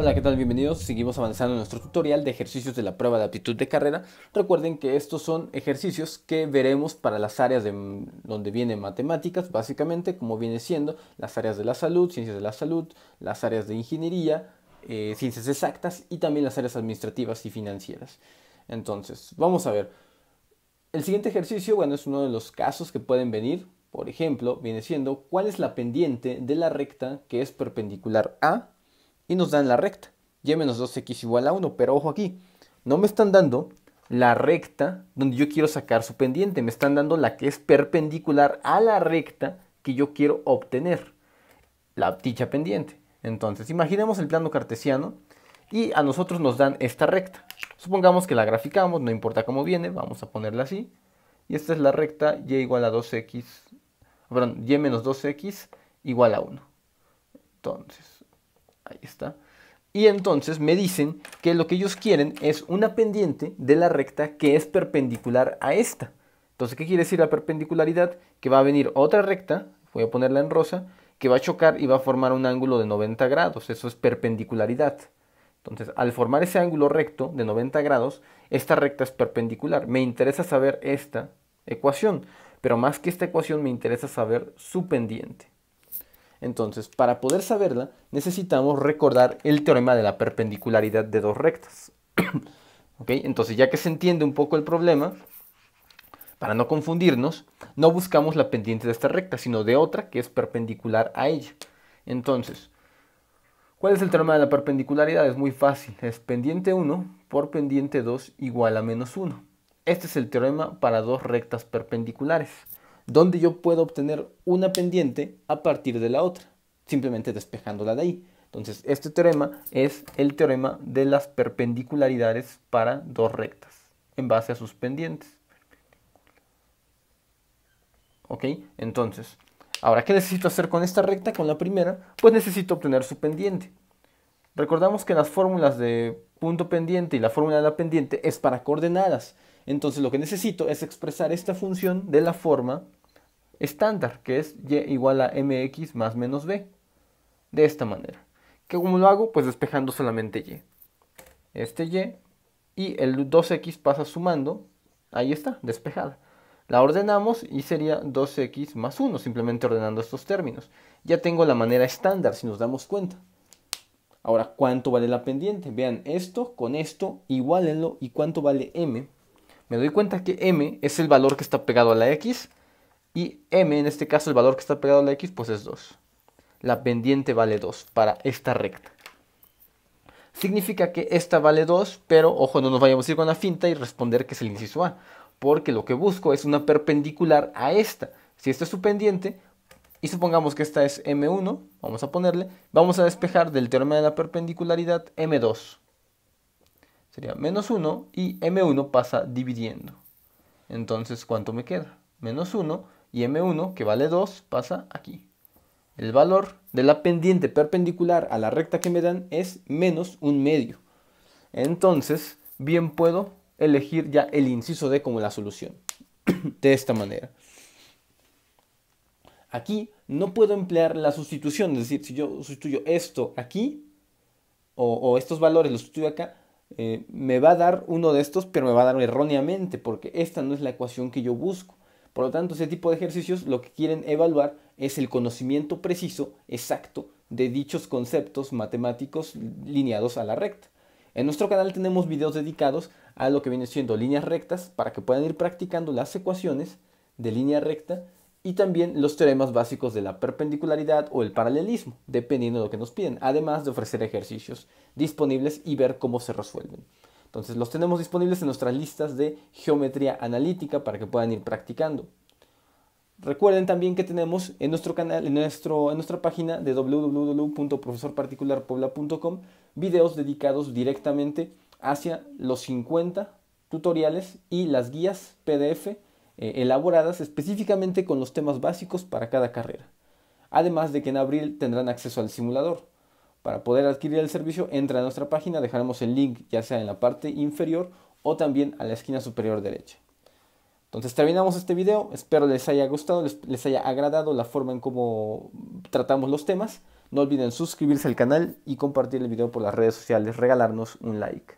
Hola, ¿qué tal? Bienvenidos. Seguimos avanzando en nuestro tutorial de ejercicios de la prueba de aptitud de carrera. Recuerden que estos son ejercicios que veremos para las áreas de donde vienen matemáticas, básicamente, como viene siendo las áreas de la salud, ciencias de la salud, las áreas de ingeniería, eh, ciencias exactas y también las áreas administrativas y financieras. Entonces, vamos a ver. El siguiente ejercicio, bueno, es uno de los casos que pueden venir. Por ejemplo, viene siendo cuál es la pendiente de la recta que es perpendicular a y nos dan la recta. Y menos 2x igual a 1, pero ojo aquí, no me están dando la recta donde yo quiero sacar su pendiente, me están dando la que es perpendicular a la recta que yo quiero obtener, la dicha pendiente. Entonces, imaginemos el plano cartesiano y a nosotros nos dan esta recta. Supongamos que la graficamos, no importa cómo viene, vamos a ponerla así. Y esta es la recta y igual a 2x, perdón, y menos 2x igual a 1. Entonces, Ahí está. Y entonces me dicen que lo que ellos quieren es una pendiente de la recta que es perpendicular a esta. Entonces, ¿qué quiere decir la perpendicularidad? Que va a venir otra recta, voy a ponerla en rosa, que va a chocar y va a formar un ángulo de 90 grados. Eso es perpendicularidad. Entonces, al formar ese ángulo recto de 90 grados, esta recta es perpendicular. Me interesa saber esta ecuación, pero más que esta ecuación me interesa saber su pendiente. Entonces, para poder saberla, necesitamos recordar el teorema de la perpendicularidad de dos rectas. Entonces, ya que se entiende un poco el problema, para no confundirnos, no buscamos la pendiente de esta recta, sino de otra que es perpendicular a ella. Entonces, ¿cuál es el teorema de la perpendicularidad? Es muy fácil, es pendiente 1 por pendiente 2 igual a menos 1. Este es el teorema para dos rectas perpendiculares donde yo puedo obtener una pendiente a partir de la otra, simplemente despejándola de ahí. Entonces, este teorema es el teorema de las perpendicularidades para dos rectas en base a sus pendientes. ¿Ok? Entonces, ahora, ¿qué necesito hacer con esta recta, con la primera? Pues necesito obtener su pendiente. Recordamos que las fórmulas de punto pendiente y la fórmula de la pendiente es para coordenadas. Entonces, lo que necesito es expresar esta función de la forma estándar, que es y igual a mx más menos b. De esta manera. ¿Qué como lo hago? Pues despejando solamente y. Este y. Y el 2x pasa sumando. Ahí está, despejada. La ordenamos y sería 2x más 1, simplemente ordenando estos términos. Ya tengo la manera estándar, si nos damos cuenta. Ahora, ¿cuánto vale la pendiente? Vean, esto con esto, igualenlo. ¿Y cuánto vale m? Me doy cuenta que m es el valor que está pegado a la x y m, en este caso, el valor que está pegado a la x, pues es 2. La pendiente vale 2 para esta recta. Significa que esta vale 2, pero ojo, no nos vayamos a ir con la finta y responder que es el inciso A, porque lo que busco es una perpendicular a esta. Si esta es su pendiente, y supongamos que esta es M1, vamos a ponerle, vamos a despejar del teorema de la perpendicularidad M2. Sería menos 1 y M1 pasa dividiendo. Entonces, ¿cuánto me queda? Menos 1 y M1, que vale 2, pasa aquí. El valor de la pendiente perpendicular a la recta que me dan es menos un medio. Entonces, bien puedo elegir ya el inciso D como la solución. de esta manera. Aquí no puedo emplear la sustitución, es decir, si yo sustituyo esto aquí o, estos valores los sustituyo acá, eh, me va a dar uno de estos, pero me va a dar erróneamente porque esta no es la ecuación que yo busco. Por lo tanto, ese tipo de ejercicios lo que quieren evaluar es el conocimiento preciso, exacto, de dichos conceptos matemáticos lineados a la recta. En nuestro canal tenemos videos dedicados a lo que viene siendo líneas rectas para que puedan ir practicando las ecuaciones de línea recta y también los teoremas básicos de la perpendicularidad o el paralelismo, dependiendo de lo que nos piden, además de ofrecer ejercicios disponibles y ver cómo se resuelven. Entonces los tenemos disponibles en nuestras listas de geometría analítica para que puedan ir practicando. Recuerden también que tenemos en nuestro canal, en, nuestro, en nuestra página de www.profesorparticularpuebla.com videos dedicados directamente hacia los 50 tutoriales y las guías PDF eh, elaboradas específicamente con los temas básicos para cada carrera. Además de que en abril tendrán acceso al simulador. Para poder adquirir el servicio, entra a nuestra página, dejaremos el link ya sea en la parte inferior o también a la esquina superior derecha. Entonces terminamos este video, espero les haya gustado, les, haya agradado la forma en cómo tratamos los temas. No olviden suscribirse al canal y compartir el video por las redes sociales, regalarnos un like.